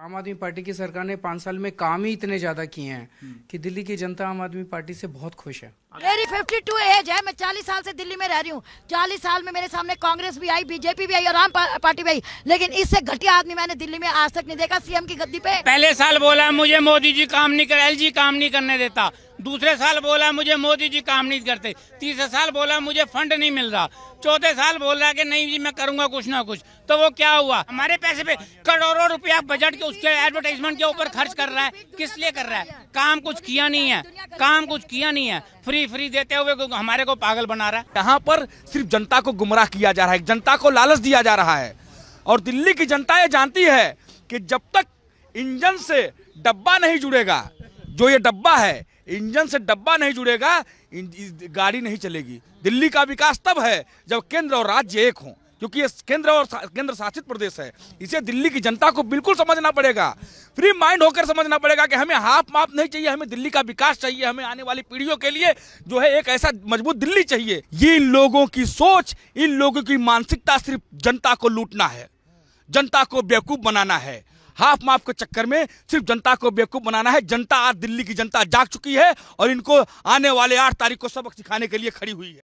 आम आदमी पार्टी की सरकार ने पांच साल में काम ही इतने ज्यादा किए हैं हम्म। कि दिल्ली की जनता आम आदमी पार्टी से बहुत खुश है मेरी 52 टू एज है मैं चालीस साल से दिल्ली में रह रही हूँ चालीस साल में मेरे सामने कांग्रेस भी आई बीजेपी भी आई और आम पार्टी भी आई लेकिन इससे घटिया आदमी मैंने दिल्ली में आज तक नहीं देखा सीएम की गद्दी पे पहले साल बोला मुझे मोदी जी काम नहीं कर एल काम नहीं करने देता दूसरे साल बोला मुझे मोदी जी काम नहीं करते तीसरे साल बोला मुझे फंड नहीं मिल रहा चौथे साल बोल रहा कि नहीं जी मैं करूंगा कुछ ना कुछ तो वो क्या हुआ हमारे पैसे पे करोड़ों रुपया बजट के उसके एडवर्टाइजमेंट के ऊपर खर्च कर रहा है किस लिए कर रहा है काम कुछ किया नहीं है काम कुछ किया नहीं है फ्री फ्री देते हुए हमारे को पागल बना रहा है यहाँ पर सिर्फ जनता को गुमराह किया जा रहा है जनता को लालच दिया जा रहा है और दिल्ली की जनता ये जानती है कि जब तक इंजन से डब्बा नहीं जुड़ेगा जो ये डब्बा है इंजन से डब्बा नहीं जुड़ेगा गाड़ी नहीं चलेगी दिल्ली का विकास तब है जब केंद्र और राज्य एक हों क्योंकि ये केंद्र और केंद्र शासित प्रदेश है इसे दिल्ली की जनता को बिल्कुल समझना पड़ेगा फ्री माइंड होकर समझना पड़ेगा कि हमें हाफ माफ नहीं चाहिए हमें दिल्ली का विकास चाहिए हमें आने वाली पीढ़ियों के लिए जो है एक ऐसा मजबूत दिल्ली चाहिए ये इन लोगों की सोच इन लोगों की मानसिकता सिर्फ जनता को लूटना है जनता को बेवकूफ बनाना है हाफ माफ के चक्कर में सिर्फ जनता को बेवकूफ़ बनाना है जनता आज दिल्ली की जनता जाग चुकी है और इनको आने वाले आठ तारीख को सबक सिखाने के लिए खड़ी हुई है